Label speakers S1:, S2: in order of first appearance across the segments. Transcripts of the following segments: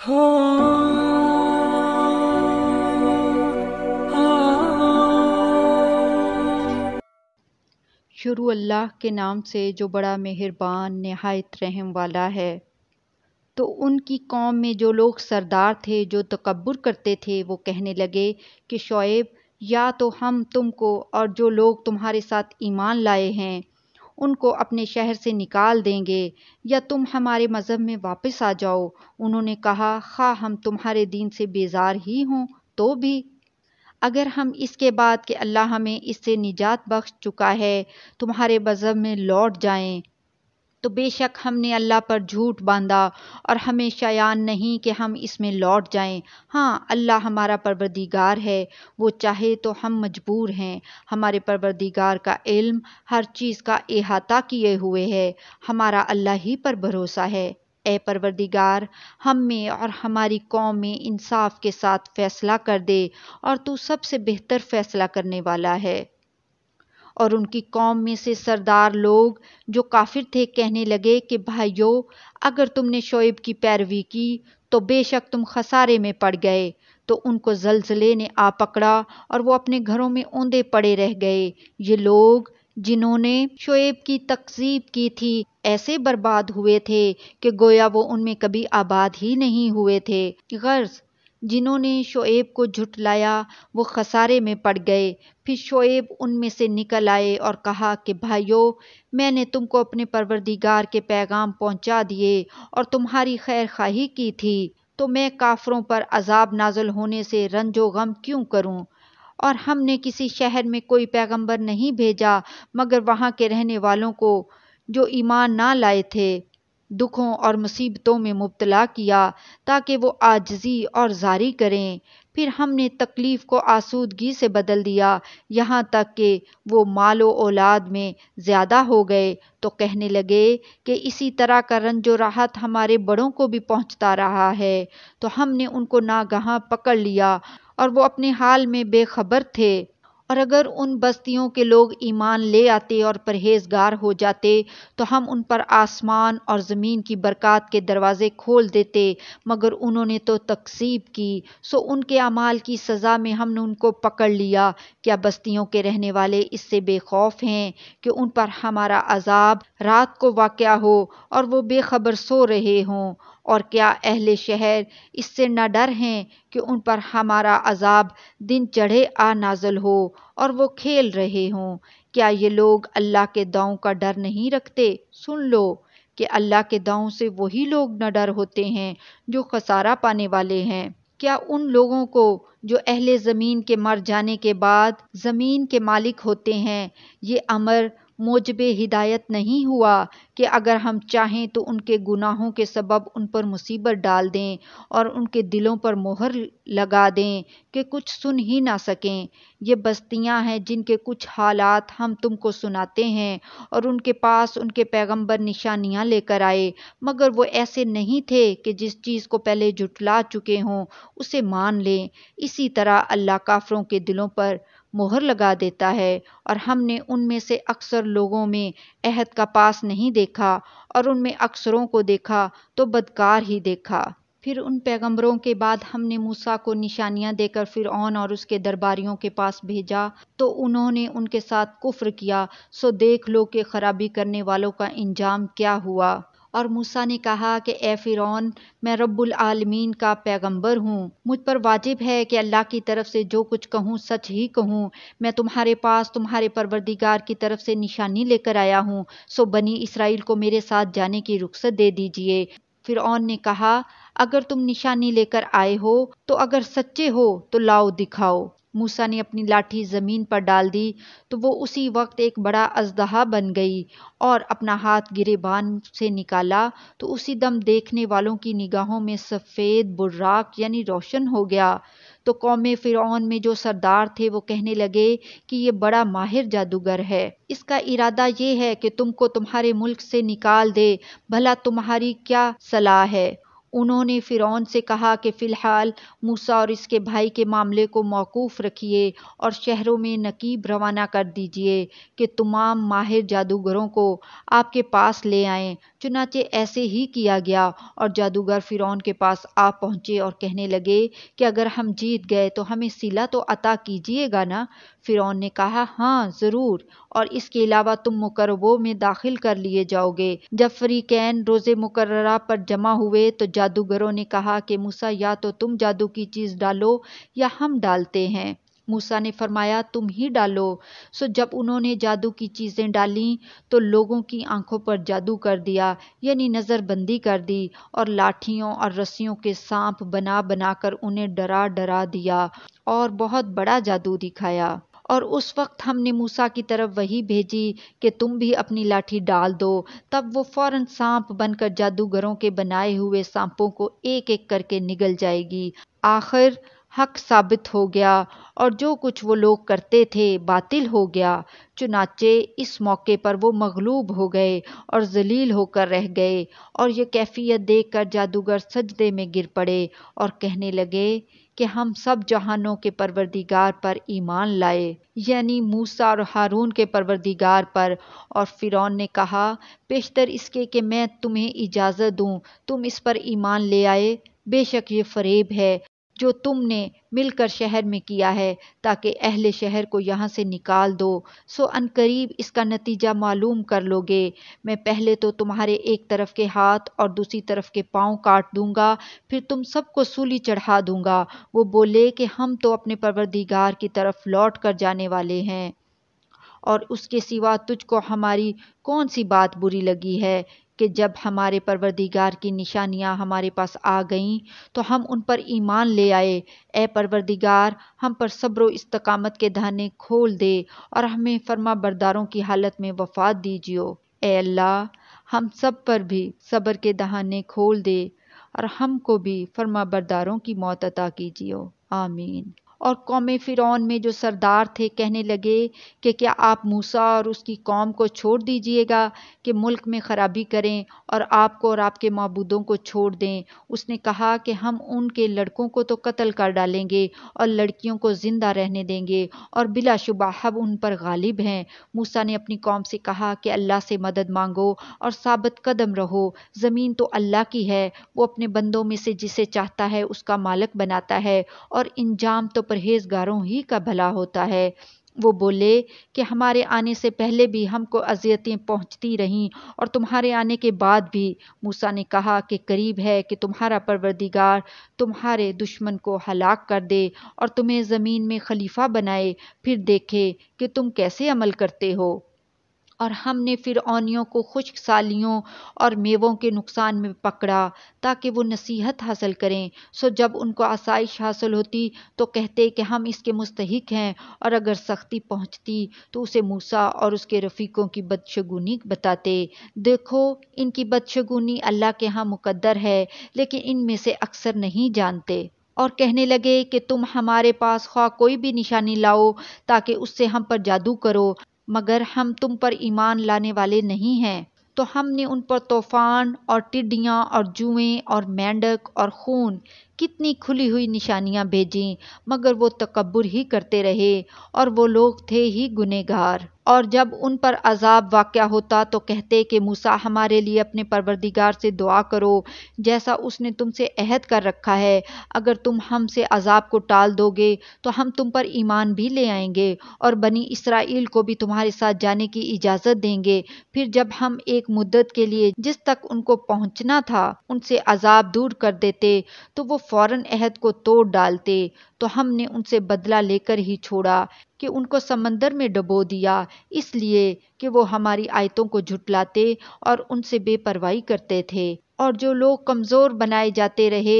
S1: शुरू अल्लाह के नाम से जो बड़ा मेहरबान नहायत रहम वाला है तो उनकी कौम में जो लोग सरदार थे जो तकबर करते थे वो कहने लगे कि शोएब या तो हम तुमको और जो लोग तुम्हारे साथ ईमान लाए हैं उनको अपने शहर से निकाल देंगे या तुम हमारे मज़हब में वापस आ जाओ उन्होंने कहा खा हाँ, हम तुम्हारे दीन से बेजार ही हों तो भी अगर हम इसके बाद कि अल्लाह हमें इससे निजात बख्श चुका है तुम्हारे मज़हब में लौट जाएं तो बेशक हमने अल्लाह पर झूठ बांधा और हमें शयान नहीं कि हम इसमें लौट जाएं हाँ अल्लाह हमारा परवरदिगार है वो चाहे तो हम मजबूर हैं हमारे परवरदिगार का इल्म हर चीज़ का अहाता किए हुए है हमारा अल्लाह ही पर भरोसा है ए परवरदिगार हम में और हमारी कौम में इंसाफ के साथ फ़ैसला कर दे और तू सबसे बेहतर फ़ैसला करने वाला है और उनकी कौम में से सरदार लोग जो काफिर थे कहने लगे कि भाइयों अगर तुमने शोएब की पैरवी की तो बेशक तुम खसारे में पड़ गए तो उनको जलजले ने आ पकड़ा और वो अपने घरों में ऊंधे पड़े रह गए ये लोग जिन्होंने शोएब की तकजीब की थी ऐसे बर्बाद हुए थे कि गोया वो उनमें कभी आबाद ही नहीं हुए थे गर्ज जिन्होंने शोएब को झुटलाया वो खसारे में पड़ गए फिर शोएब उनमें से निकल आए और कहा कि भाइयों मैंने तुमको अपने परवरदिगार के पैगाम पहुंचा दिए और तुम्हारी खैर खाही की थी तो मैं काफरों पर अजाब नाजल होने से रंजो गम क्यों करूं और हमने किसी शहर में कोई पैगंबर नहीं भेजा मगर वहाँ के रहने वालों को जो ईमान ना लाए थे दुखों और मुसीबतों में मुबतला किया ताकि वो आजजी और जारी करें फिर हमने तकलीफ़ को आसूदगी से बदल दिया यहाँ तक कि वो मालो औलाद में ज़्यादा हो गए तो कहने लगे कि इसी तरह का रंजो राहत हमारे बड़ों को भी पहुँचता रहा है तो हमने उनको नागहाँ पकड़ लिया और वो अपने हाल में बेखबर थे और अगर उन बस्तियों के लोग ईमान ले आते और परहेजगार हो जाते तो हम उन पर आसमान और ज़मीन की बरक़ात के दरवाज़े खोल देते मगर उन्होंने तो तकसीब की सो उनके अमाल की सज़ा में हमने उनको पकड़ लिया क्या बस्तियों के रहने वाले इससे बेखौफ हैं कि उन पर हमारा अजाब रात को वाक़ हो और वो बेखबर सो रहे हों और क्या अहले शहर इससे न डर हैं कि उन पर हमारा अजाब दिन चढ़े आ नाजल हो और वो खेल रहे हों क्या ये लोग अल्लाह के दांव का डर नहीं रखते सुन लो कि अल्लाह के दाव से वही लोग न डर होते हैं जो खसारा पाने वाले हैं क्या उन लोगों को जो अहले ज़मीन के मर जाने के बाद ज़मीन के मालिक होते हैं ये अमर मोजब हिदायत नहीं हुआ कि अगर हम चाहें तो उनके गुनाहों के सबब उन पर मुसीबत डाल दें और उनके दिलों पर मोहर लगा दें कि कुछ सुन ही ना सकें ये बस्तियां हैं जिनके कुछ हालात हम तुमको सुनाते हैं और उनके पास उनके पैगंबर निशानियां लेकर आए मगर वो ऐसे नहीं थे कि जिस चीज़ को पहले जुटला चुके हों उसे मान लें इसी तरह अल्लाह काफरों के दिलों पर मोहर लगा देता है और हमने उनमें से अक्सर लोगों में अहद का पास नहीं देखा और उनमें अक्सरों को देखा तो बदकार ही देखा फिर उन पैगंबरों के बाद हमने मूसा को निशानियां देकर फिर ऑन और उसके दरबारियों के पास भेजा तो उन्होंने उनके साथ कुफ्र किया सो देख लो के खराबी करने वालों का इंजाम क्या हुआ और मूसा ने कहा कि ए फ़िरौन मैं रब्बुल आलमीन का पैगंबर हूँ मुझ पर वाजिब है कि अल्लाह की तरफ से जो कुछ कहूँ सच ही कहूँ मैं तुम्हारे पास तुम्हारे परवरदिगार की तरफ से निशानी लेकर आया हूँ सो बनी इसराइल को मेरे साथ जाने की रुख्सत दे दीजिए फिर ने कहा अगर तुम निशानी लेकर आए हो तो अगर सच्चे हो तो लाओ दिखाओ मूसा ने अपनी लाठी ज़मीन पर डाल दी तो वो उसी वक्त एक बड़ा अजदहा बन गई और अपना हाथ गिरेबान से निकाला तो उसी दम देखने वालों की निगाहों में सफ़ेद बुर्राक यानी रोशन हो गया तो कौम फ़िरौन में जो सरदार थे वो कहने लगे कि ये बड़ा माहिर जादूगर है इसका इरादा ये है कि तुमको तुम्हारे मुल्क से निकाल दे भला तुम्हारी क्या सलाह है उन्होंने फ़िरौन से कहा कि फ़िलहाल मूसा और इसके भाई के मामले को मौकूफ़ रखिए और शहरों में नकीब रवाना कर दीजिए कि तमाम माहिर जादूगरों को आपके पास ले आएं चुनाचे ऐसे ही किया गया और जादूगर फ़िरौन के पास आ पहुँचे और कहने लगे कि अगर हम जीत गए तो हमें सिला तो अता कीजिएगा ना फ़िरौन ने कहा हाँ ज़रूर और इसके अलावा तुम मुकरबों में दाखिल कर लिए जाओगे जब कैन रोज़ मुकर्रा पर जमा हुए तो जादूगरों ने कहा कि मूसा या तो तुम जादू की चीज़ डालो या हम डालते हैं मूसा ने फरमाया तुम ही डालो सो जब उन्होंने जादू की चीज़ें डाली तो लोगों की आंखों पर जादू कर दिया यानी नज़रबंदी कर दी और लाठियों और रस्सियों के सांप बना बनाकर उन्हें डरा डरा दिया और बहुत बड़ा जादू दिखाया और उस वक्त हमने मूसा की तरफ वही भेजी कि तुम भी अपनी लाठी डाल दो तब वो फौरन सांप बनकर जादूगरों के बनाए हुए सांपों को एक एक करके निगल जाएगी आखिर हक साबित हो गया और जो कुछ वो लोग करते थे बातिल हो गया चुनाचे इस मौके पर वो मगलूब हो गए और जलील होकर रह गए और ये कैफियत देख कर जादूगर सजदे में गिर पड़े और कहने लगे कि हम सब जहानों के परवरदिगार पर ईमान लाए यानी मूसा और हारून के परवरदिगार पर और फ़िरौन ने कहा पेशतर इसके कि मैं तुम्हें इजाज़त दूँ तुम इस पर ईमान ले आए बेशक ये फरेब है जो तुमने मिलकर शहर में किया है ताकि अहले शहर को यहाँ से निकाल दो सो अनकरीब इसका नतीजा मालूम कर लोगे मैं पहले तो तुम्हारे एक तरफ के हाथ और दूसरी तरफ के पाँव काट दूंगा फिर तुम सबको सूली चढ़ा दूंगा वो बोले कि हम तो अपने परवरदिगार की तरफ लौट कर जाने वाले हैं और उसके सिवा तुझको हमारी कौन सी बात बुरी लगी है कि जब हमारे परवरदिगार की निशानियाँ हमारे पास आ गईं तो हम उन पर ईमान ले आए ए परवरदिगार हम पर सब्र इस्तकामत के दहाने खोल दे और हमें फर्मा बरदारों की हालत में वफात दीजियो ए अल्लाह हम सब पर भी सब्र के दहाने खोल दे और हमको भी फर्मा बरदारों की मौत अता कीजियो आमीन और कौम फ़िरौन में जो सरदार थे कहने लगे कि क्या आप मूसा और उसकी कौम को छोड़ दीजिएगा कि मुल्क में ख़राबी करें और आपको और आपके मबूदों को छोड़ दें उसने कहा कि हम उनके लड़कों को तो कत्ल कर डालेंगे और लड़कियों को ज़िंदा रहने देंगे और बिलाशुबा हब उन पर गालिब हैं मूसा ने अपनी कौम से कहा कि अल्लाह से मदद मांगो और सबत कदम रहो ज़मीन तो अल्लाह की है वो अपने बंदों में से जिसे चाहता है उसका मालक बनाता है और इंजाम तो परहेजगारों ही का भला होता है वो बोले कि हमारे आने से पहले भी हमको अजियतें पहुंचती रहीं और तुम्हारे आने के बाद भी मूसा ने कहा कि करीब है कि तुम्हारा परवरदिगार तुम्हारे दुश्मन को हलाक कर दे और तुम्हें ज़मीन में खलीफा बनाए फिर देखे कि तुम कैसे अमल करते हो और हमने फिर ओनियों को खुश्क सालियों और मेवों के नुकसान में पकड़ा ताकि वो नसीहत हासिल करें सो जब उनको आसाइश हासिल होती तो कहते कि हम इसके मुस्तक हैं और अगर सख्ती पहुंचती तो उसे मूसा और उसके रफ़ीकों की बदशगुनी बताते देखो इनकी बदशगुनी अल्लाह के यहाँ मुकद्दर है लेकिन इनमें से अक्सर नहीं जानते और कहने लगे कि तुम हमारे पास ख्वा कोई भी निशानी लाओ ताकि उससे हम पर जादू करो मगर हम तुम पर ईमान लाने वाले नहीं हैं तो हमने उन पर तूफ़ान और टिड्डियाँ और जुएं और मेंढक और खून कितनी खुली हुई निशानियाँ भेजीं मगर वो तकबर ही करते रहे और वो लोग थे ही गुनेगार और जब उन पर अजाब वाक़ होता तो कहते कि मूसा हमारे लिए अपने परवरदिगार से दुआ करो जैसा उसने तुमसे अहद कर रखा है अगर तुम हमसे अजाब को टाल दोगे तो हम तुम पर ईमान भी ले आएंगे और बनी इसराइल को भी तुम्हारे साथ जाने की इजाज़त देंगे फिर जब हम एक मुद्दत के लिए जिस तक उनको पहुँचना था उनसे अजाब दूर कर देते तो वो फ़ौरन अहद को तोड़ डालते तो हमने उनसे बदला लेकर ही छोड़ा कि उनको समंदर में डबो दिया इसलिए कि वो हमारी आयतों को झुटलाते और उनसे बेपरवाही करते थे और जो लोग कमज़ोर बनाए जाते रहे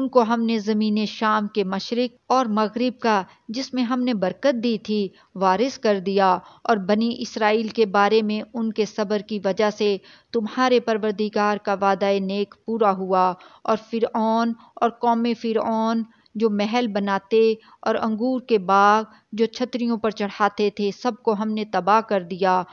S1: उनको हमने ज़मीन शाम के मशरक़ और मगरिब का जिसमें हमने बरकत दी थी वारिस कर दिया और बनी इसराइल के बारे में उनके सब्र की वजह से तुम्हारे परवरदिगार का वादा नेक पूरा हुआ और फिर और कौम फिर जो महल बनाते और अंगूर के बाग जो छतरियों पर चढ़ाते थे सबको हमने तबाह कर दिया